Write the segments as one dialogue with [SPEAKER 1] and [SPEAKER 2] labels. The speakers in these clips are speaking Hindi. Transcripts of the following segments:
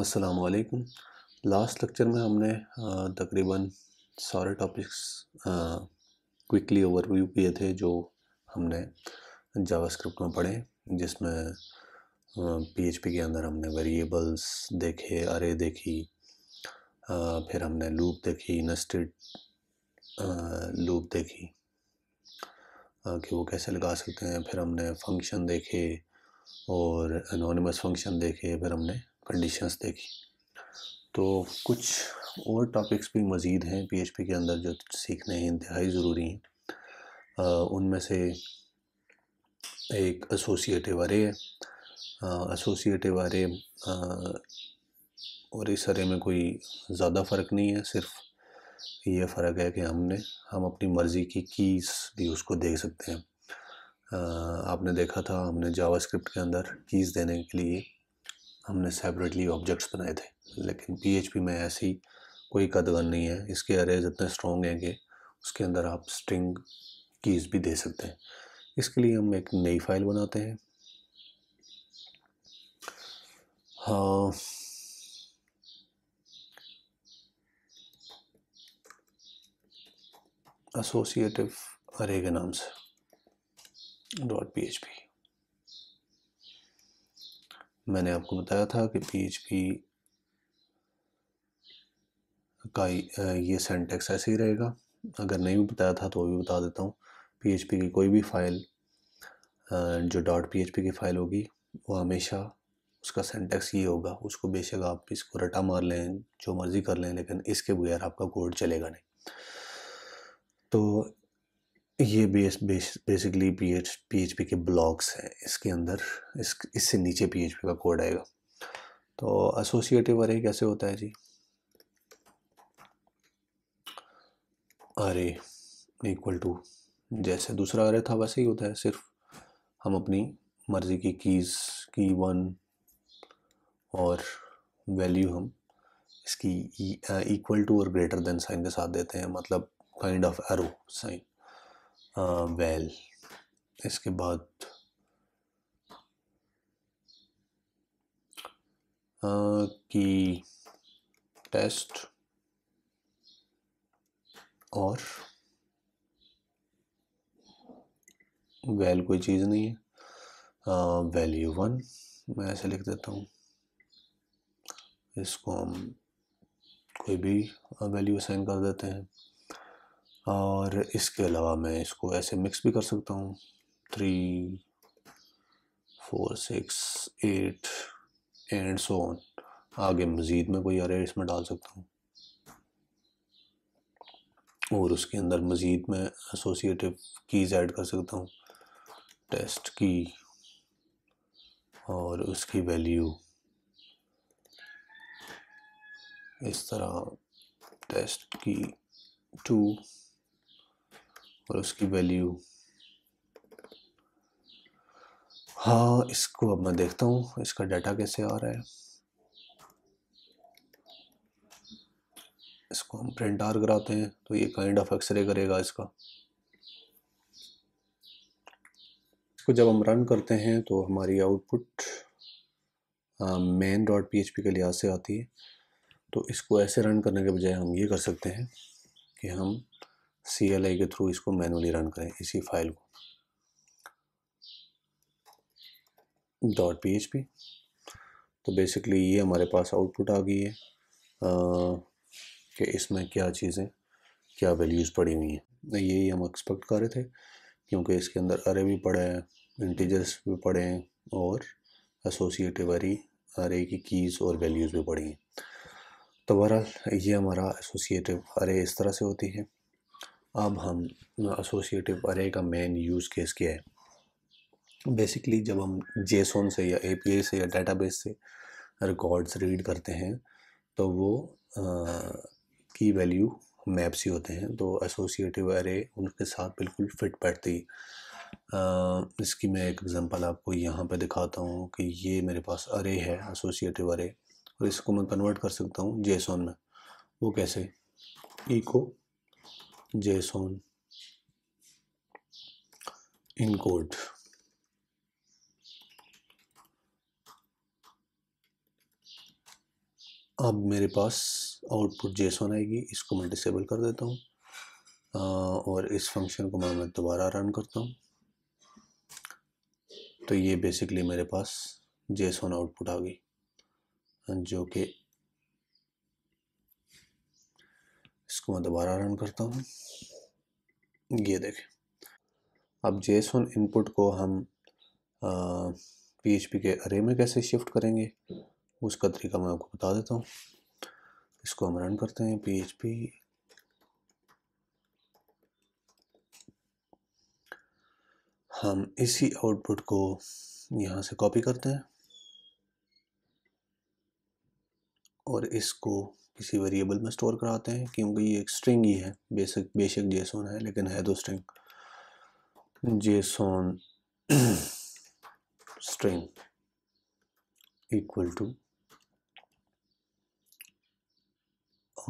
[SPEAKER 1] अस्सलाम वालेकुम लास्ट लेक्चर में हमने तकरीबन सारे टॉपिक्स क्विकली ओवरव्यू किए थे जो हमने जावास्क्रिप्ट में पढ़े जिसमें पीएचपी के अंदर हमने वेरिएबल्स देखे अरे देखी आ, फिर हमने लूप देखी नेस्टेड लूप देखी आ, कि वो कैसे लगा सकते हैं फिर हमने फंक्शन देखे और अनोनमस फंक्शन देखे फिर हमने कंडीशंस देखी तो कुछ और टॉपिक्स भी मज़ीद हैं पीएचपी के अंदर जो सीखने हैं इंतहाई ज़रूरी हैं उनमें से एक एसोसिएटिव अरे है एसोसिएटिव अरे और इस अरे में कोई ज़्यादा फ़र्क नहीं है सिर्फ ये फ़र्क है कि हमने हम अपनी मर्ज़ी की कीज़ भी उसको देख सकते हैं आ, आपने देखा था हमने जावास्क्रिप्ट के अंदर कीज़ देने के लिए हमने सेपरेटली ऑब्जेक्ट्स बनाए थे लेकिन पी में ऐसी कोई कदगन नहीं है इसके अरेज इतने स्ट्रॉन्ग हैं कि उसके अंदर आप स्ट्रिंग कीज़ भी दे सकते हैं इसके लिए हम एक नई फाइल बनाते हैं हाँ एसोसिएटिव अरे के नाम से डॉट पी एच पी मैंने आपको बताया था कि पीएचपी का ये सेंटेक्स ऐसे ही रहेगा अगर नहीं भी बताया था तो भी बता देता हूँ पीएचपी की कोई भी फाइल जो डॉट पीएचपी की फ़ाइल होगी वो हमेशा उसका सेंटेक्स ये होगा उसको बेशक आप इसको रटा मार लें जो मर्ज़ी कर लें लेकिन इसके बगैर आपका कोड चलेगा नहीं तो ये base base basically P H P H P के ब्लॉक्स हैं इसके अंदर इस इससे नीचे पी एच पी का कोड आएगा तो एसोसिएटिव अरे कैसे होता है जी अरे इक्वल टू जैसे दूसरा अरे था वैसे ही होता है सिर्फ हम अपनी मर्ज़ी की कीज़ की वन और वैल्यू हम इसकी इक्वल टू और ग्रेटर देन साइन के साथ देते हैं मतलब kind of arrow sign well इसके बाद की टेस्ट और वैल कोई चीज़ नहीं है वैल्यू वन मैं ऐसे लिख देता हूँ इसको हम कोई भी वैल्यू असाइन कर देते हैं और इसके अलावा मैं इसको ऐसे मिक्स भी कर सकता हूँ three four six eight and so on आगे मज़ीद में कोई अरे इसमें डाल सकता हूँ और उसके अंदर मज़ीद मैं एसोसिएटिव कीज़ ऐड कर सकता हूँ टेस्ट की और उसकी वैल्यू इस तरह टेस्ट की टू और उसकी वैल्यू हाँ इसको अब मैं देखता हूँ इसका डाटा कैसे आ रहा है इसको हम प्रिंट आर कराते हैं तो ये काइंड ऑफ एक्सरे करेगा इसका इसको जब हम रन करते हैं तो हमारी आउटपुट मेन डॉट पी के लिहाज से आती है तो इसको ऐसे रन करने के बजाय हम ये कर सकते हैं कि हम सी एल आई के थ्रू इसको मैनुअली रन करें इसी फाइल को डॉट पी एच पी तो बेसिकली ये हमारे पास आउटपुट आ गई है आ, कि इसमें क्या चीज़ें क्या वैल्यूज़ पड़ी हुई हैं यही हम एक्सपेक्ट कर रहे थे क्योंकि इसके अंदर अरे भी पड़े हैं इंटीजर्स भी पड़े हैं और एसोसिएटिव अरे अरे की कीज़ और वैल्यूज़ भी पड़ी हैं तो बहरहाल ये हमारा एसोसिएटिव अरे इस तरह से होती है अब हम एसोसिएटिव अरे का मेन यूज़ केस क्या है बेसिकली जब हम जेसोन से या ए से या डेटाबेस से रिकॉर्ड्स रीड करते हैं तो वो की वैल्यू मैप्स ही होते हैं तो एसोसिएटिव अरे उनके साथ बिल्कुल फिट बैठती इसकी मैं एक एग्ज़ाम्पल आपको यहाँ पे दिखाता हूँ कि ये मेरे पास अरे है एसोसिएटिव अरे और इसको मैं कन्वर्ट कर सकता हूँ जेसोन में वो कैसे इको json in अब मेरे पास आउटपुट जेसन आएगी इसको मैं डिसेबल कर देता हूँ और इस फंक्शन को मैं दोबारा रन करता हूँ तो ये बेसिकली मेरे पास जेसन आउटपुट आ गई जो कि इसको मैं दोबारा रन करता हूँ ये देखें अब जेसन इनपुट को हम पीएचपी के अरे में कैसे शिफ्ट करेंगे उसका तरीका मैं आपको बता देता हूँ इसको हम रन करते हैं पीएचपी हम इसी आउटपुट को यहाँ से कॉपी करते हैं और इसको किसी वेरिएबल में स्टोर कराते हैं क्योंकि ये एक स्ट्रिंग ही है बेसिक बेशक जेसोन है लेकिन है तो string JSON string equal to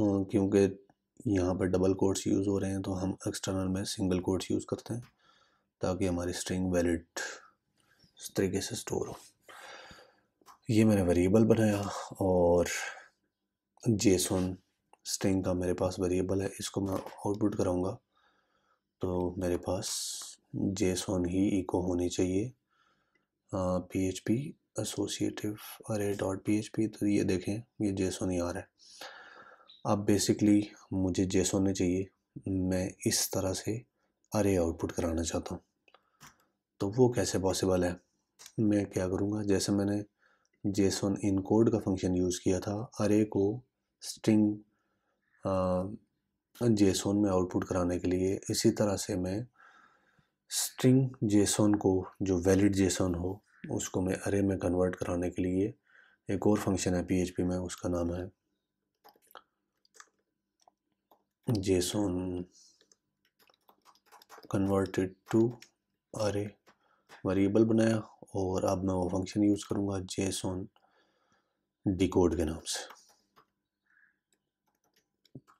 [SPEAKER 1] क्योंकि यहाँ पर डबल कोट्स यूज़ हो रहे हैं तो हम एक्सटर्नल में सिंगल कोट्स यूज़ करते हैं ताकि हमारी स्ट्रिंग वैलिड इस तरीके से स्टोर हो ये मैंने वेरिएबल बनाया और जेसन स्ट्रिंग का मेरे पास वेरिएबल है इसको मैं आउटपुट कराऊंगा तो मेरे पास जेसन ही इको होनी चाहिए P H P associative array dot P H P तो ये देखें ये जेसन ही आ रहा है अब बेसिकली मुझे जेसन ही चाहिए मैं इस तरह से अरे आउटपुट कराना चाहता हूँ तो वो कैसे पॉसिबल है मैं क्या करूँगा जैसे मैंने जेसन इनकोड का फंक्शन यूज़ किया था अरे को स्ट्रिंग जेसोन में आउटपुट कराने के लिए इसी तरह से मैं स्ट्रिंग जेसोन को जो वैलिड जेसोन हो उसको मैं अरे में कन्वर्ट कराने के लिए एक और फंक्शन है पीएचपी में उसका नाम है JSON converted to array variable बनाया और अब मैं वो फंक्शन यूज़ करूँगा जेसोन डिकोड के नाम से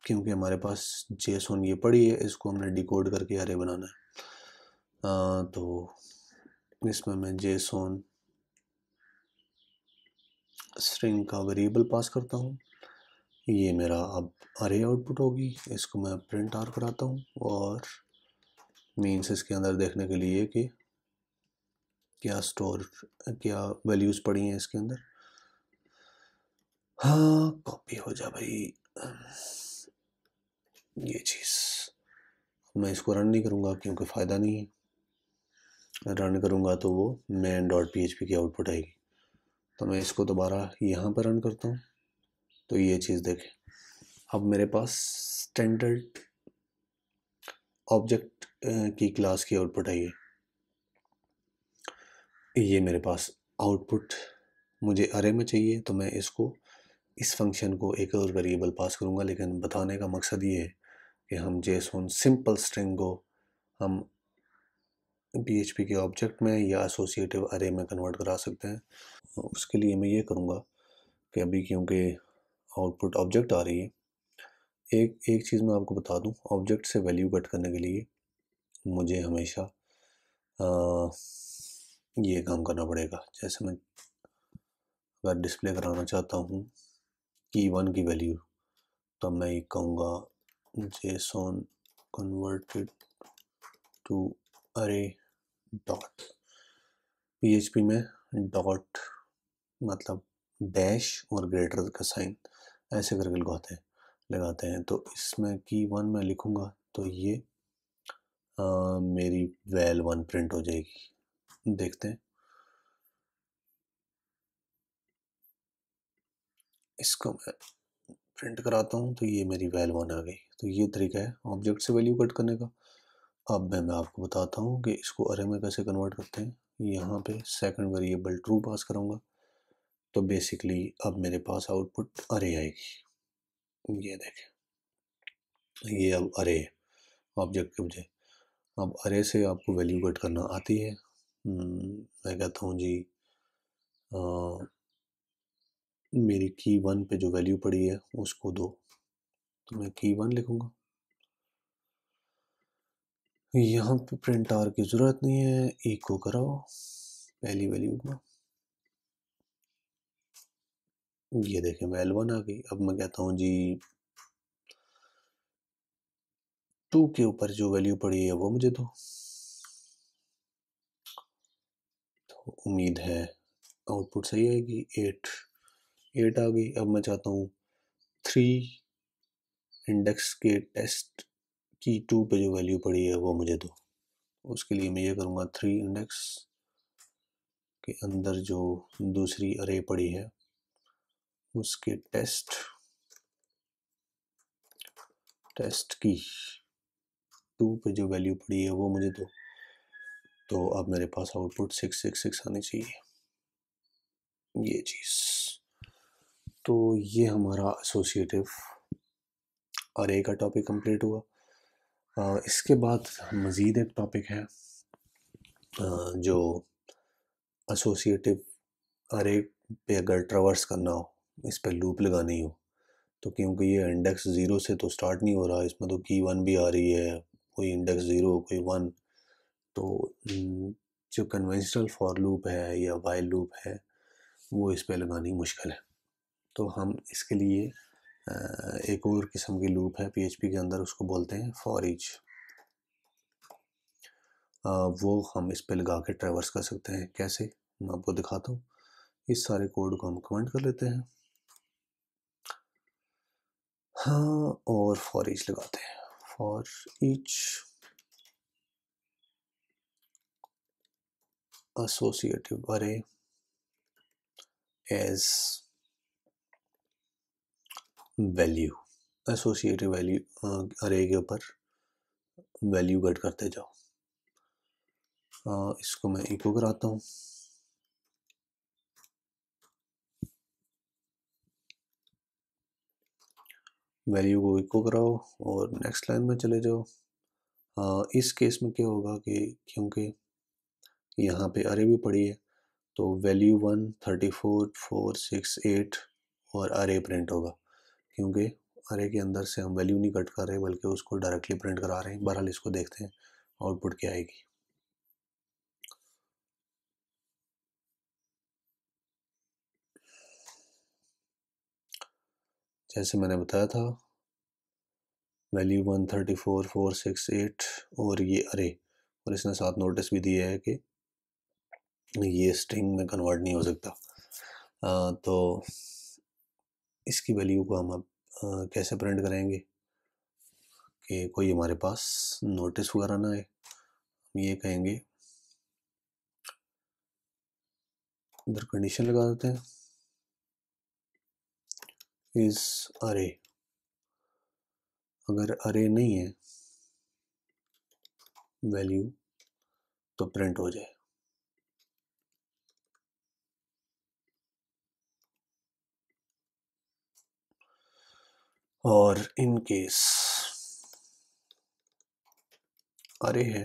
[SPEAKER 1] क्योंकि हमारे पास जे सोन ये पड़ी है इसको हमने डिकोड करके अरे बनाना है आ, तो इसमें मैं जे सोन स्ट्रिंग का वेरिएबल पास करता हूँ ये मेरा अब अरे आउटपुट होगी इसको मैं प्रिंट आर कराता हूँ और मीन्स इसके अंदर देखने के लिए कि क्या स्टोर क्या वैल्यूज़ पड़ी हैं इसके अंदर हाँ कॉपी हो जा भाई ये चीज़ मैं इसको रन नहीं करूँगा क्योंकि फ़ायदा नहीं है रन करूँगा तो वो मैन डॉट पी की आउटपुट आएगी तो मैं इसको दोबारा यहाँ पर रन करता हूँ तो ये चीज़ देखें अब मेरे पास स्टैंडर्ड ऑब्जेक्ट की क्लास की आउटपुट आई है ये मेरे पास आउटपुट मुझे अरे में चाहिए तो मैं इसको इस फंक्शन को एक और वेरिएबल पास करूँगा लेकिन बताने का मकसद ये है कि हम जेसोन सिंपल स्ट्रिंग को हम पी के ऑब्जेक्ट में या एसोसिएटिव अरे में कन्वर्ट करा सकते हैं उसके लिए मैं ये करूँगा कि अभी क्योंकि आउटपुट ऑब्जेक्ट आ रही है एक एक चीज़ मैं आपको बता दूँ ऑब्जेक्ट से वैल्यू कट करने के लिए मुझे हमेशा आ, ये काम करना पड़ेगा जैसे मैं अगर डिस्प्ले कराना चाहता हूँ की वन की वैल्यू तो मैं ये कहूँगा json converted to array dot php में dot मतलब डैश और ग्रेटर का साइन ऐसे करके लगाते हैं लगाते हैं तो इसमें की वन मैं लिखूँगा तो ये आ, मेरी वैल वन प्रिंट हो जाएगी देखते हैं इसको मैं प्रिंट कराता हूँ तो ये मेरी वैल वन आ गई तो ये तरीका है ऑब्जेक्ट से वैल्यू कट करने का अब मैं मैं आपको बताता हूँ कि इसको अरे में कैसे कन्वर्ट करते हैं यहाँ पे सेकंड वेरिएबल ट्रू पास करूँगा तो बेसिकली अब मेरे पास आउटपुट अरे आएगी ये देखें ये अब अरे ऑब्जेक्ट के बजाय अब अरे से आपको वैल्यू कट करना आती है हम्म, मैं कहता हूँ जी मेरी की वन पे जो वैल्यू पड़ी है उसको दो तो मैं की वन लिखूंगा यहाँ पे प्रिंट आर की ज़रूरत नहीं है इको कराओ पहली वैल्यू का ये देखें मैं एल वन आ गई अब मैं कहता हूँ जी टू के ऊपर जो वैल्यू पड़ी है वो मुझे दो तो उम्मीद है आउटपुट सही आएगी एट एट आ गई अब मैं चाहता हूँ थ्री इंडेक्स के टेस्ट की टू पे जो वैल्यू पड़ी है वो मुझे दो उसके लिए मैं ये करूँगा थ्री इंडेक्स के अंदर जो दूसरी अरे पड़ी है उसके टेस्ट टेस्ट की टू पे जो वैल्यू पड़ी है वो मुझे दो तो अब मेरे पास आउटपुट सिक्स सिक्स सिक्स आनी चाहिए ये चीज़ तो ये हमारा एसोसिएटिव और ए का टॉपिक कंप्लीट हुआ इसके बाद मज़ीद एक टॉपिक है जो एसोसिएटिव अरे पे अगर ट्रवर्स करना हो इस पर लूप लगानी हो तो क्योंकि ये इंडेक्स ज़ीरो से तो स्टार्ट नहीं हो रहा इसमें तो की वन भी आ रही है कोई इंडेक्स ज़ीरो कोई वन तो जो कन्वेंशनल फॉर लूप है या वाइल लूप है वो इस पर लगानी मुश्किल है तो हम इसके लिए एक और किस्म की लूप है पीएचपी के अंदर उसको बोलते हैं फॉरिच वो हम इस पर लगा के ट्रेवर्स कर सकते हैं कैसे मैं आपको दिखाता हूँ इस सारे कोड को हम कमेंट कर लेते हैं हाँ और फॉर ईच लगाते हैं for each associative array as value associative value array के ऊपर वैल्यू गट करते जाओ uh, इसको मैं इको कराता हूँ वैल्यू को इको कराओ और नेक्स्ट लाइन में चले जाओ uh, इस केस में क्या होगा कि क्योंकि यहाँ पे अरे भी पड़ी है तो value one thirty four four six eight और अरे प्रिंट होगा क्योंकि अरे के अंदर से हम वैल्यू नहीं कट कर रहे बल्कि उसको डायरेक्टली प्रिंट करा रहे हैं बहरहाल इसको देखते हैं आउटपुट क्या आएगी जैसे मैंने बताया था value one thirty four four six eight और ये अरे और इसने साथ नोटिस भी दिया है कि ये स्ट्रिंग में कन्वर्ट नहीं हो सकता आ, तो इसकी वैल्यू को हम अब कैसे प्रिंट करेंगे कि कोई हमारे पास नोटिस वगैरह ना आए हम ये कहेंगे इधर कंडीशन लगा देते हैं इस अरे अगर अरे नहीं है वैल्यू तो प्रिंट हो जाए और इन केस अरे है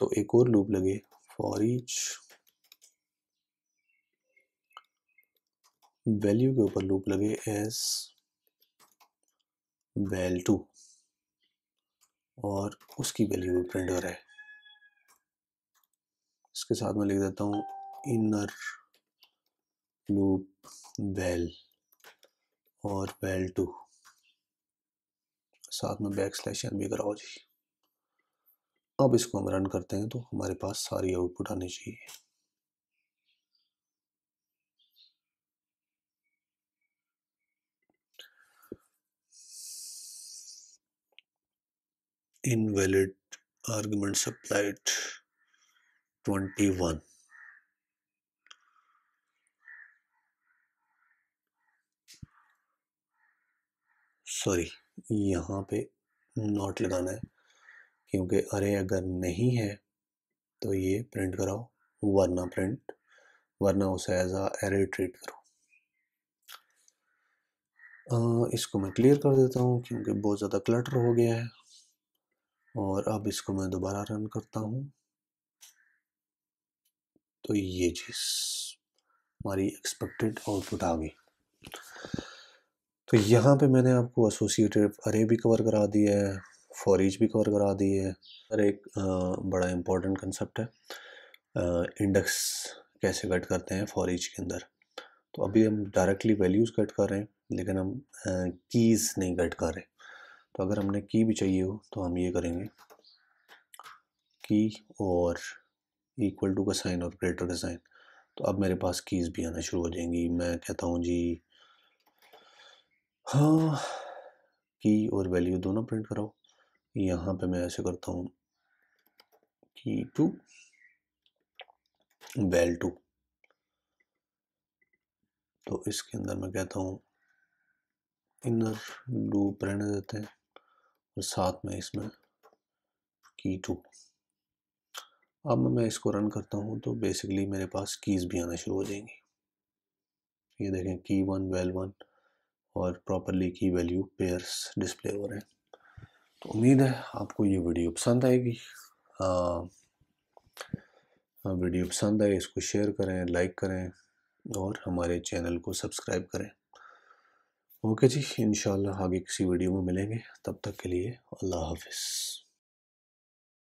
[SPEAKER 1] तो एक और लूप लगे फॉर ईच वैल्यू के ऊपर लूप लगे एस वैल टू और उसकी वैल्यू भी प्रिंट हो रहा है इसके साथ मैं लिख देता हूं इनर लूप वैल और वेल टू साथ में बैक स्लैश एन भी कराओ जी अब इसको हम रन करते हैं तो हमारे पास सारी आउटपुट आनी चाहिए argument supplied twenty one sorry यहाँ पे नॉट लगाना है क्योंकि अरे अगर नहीं है तो ये प्रिंट कराओ वरना प्रिंट वरना उसे एज आ एरे ट्रीट करो इसको मैं क्लियर कर देता हूँ क्योंकि बहुत ज़्यादा क्लटर हो गया है और अब इसको मैं दोबारा रन करता हूँ तो ये चीज़ हमारी एक्सपेक्टेड आउटपुट आ गई तो यहाँ पे मैंने आपको एसोसिएटेड अरे भी कवर करा दिया है फॉरिज भी कवर करा दी है और एक बड़ा इम्पोर्टेंट कंसेप्ट है इंडेक्स कैसे कट करते हैं फॉरिज के अंदर तो अभी हम डायरेक्टली वैल्यूज़ कट कर रहे हैं लेकिन हम कीज़ नहीं कट कर रहे तो अगर हमने की भी चाहिए हो तो हम ये करेंगे की और इक्वल टू का साइन और ग्रेटर का साइन तो अब मेरे पास कीज़ भी आना शुरू हो जाएंगी मैं कहता हूँ जी हाँ की और वैल्यू दोनों प्रिंट कराओ यहाँ पे मैं ऐसे करता हूँ की टू वेल टू तो इसके अंदर मैं कहता हूँ इनर डू प्रिंट देते हैं और साथ में इसमें की टू अब मैं इसको रन करता हूँ तो बेसिकली मेरे पास कीज़ भी आना शुरू हो जाएंगी ये देखें की वन वेल वन और properly key value pairs display हो रहे हैं तो उम्मीद है आपको ये वीडियो पसंद आएगी आ, वीडियो पसंद आए इसको शेयर करें लाइक करें और हमारे चैनल को सब्सक्राइब करें ओके जी इन आगे किसी वीडियो में मिलेंगे तब तक के लिए अल्लाह हाफिज़